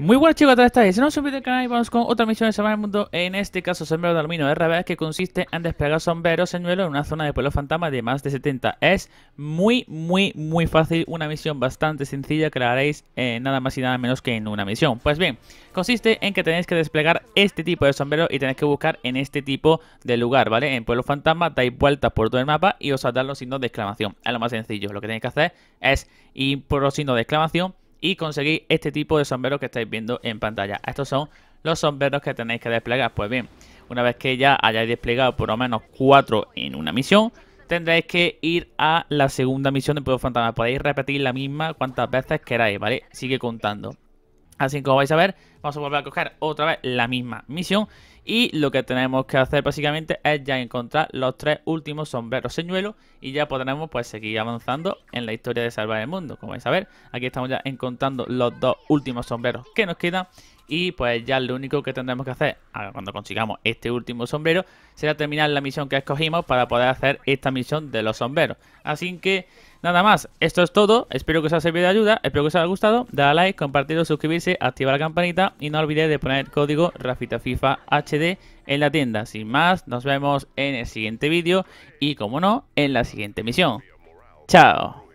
Muy buenas chicos, ¿cómo estáis? Si no subí el canal y vamos con otra misión de semana del Mundo, en este caso Sombrero de Aluminio RBS, que consiste en desplegar sombreros en en una zona de Pueblo fantasma de más de 70. Es muy, muy, muy fácil, una misión bastante sencilla que la haréis eh, nada más y nada menos que en una misión. Pues bien, consiste en que tenéis que desplegar este tipo de sombrero y tenéis que buscar en este tipo de lugar, ¿vale? En Pueblo fantasma dais vueltas por todo el mapa y os saldrán los signos de exclamación. Es lo más sencillo, lo que tenéis que hacer es ir por los signos de exclamación y conseguir este tipo de sombreros que estáis viendo en pantalla. Estos son los sombreros que tenéis que desplegar. Pues bien, una vez que ya hayáis desplegado por lo menos 4 en una misión, tendréis que ir a la segunda misión de Pueblo Fantasma. Podéis repetir la misma cuantas veces queráis, ¿vale? Sigue contando. Así como vais a ver, vamos a volver a coger otra vez la misma misión y lo que tenemos que hacer básicamente es ya encontrar los tres últimos sombreros señuelo y ya podremos pues seguir avanzando en la historia de salvar el mundo. Como vais a ver, aquí estamos ya encontrando los dos últimos sombreros que nos quedan y pues ya lo único que tendremos que hacer cuando consigamos este último sombrero será terminar la misión que escogimos para poder hacer esta misión de los sombreros. Así que nada más, esto es todo. Espero que os haya servido de ayuda, espero que os haya gustado. Dale a like, compartirlo, suscribirse, activar la campanita y no olvidéis de poner el código fifa HD en la tienda. Sin más, nos vemos en el siguiente vídeo y como no, en la siguiente misión. Chao.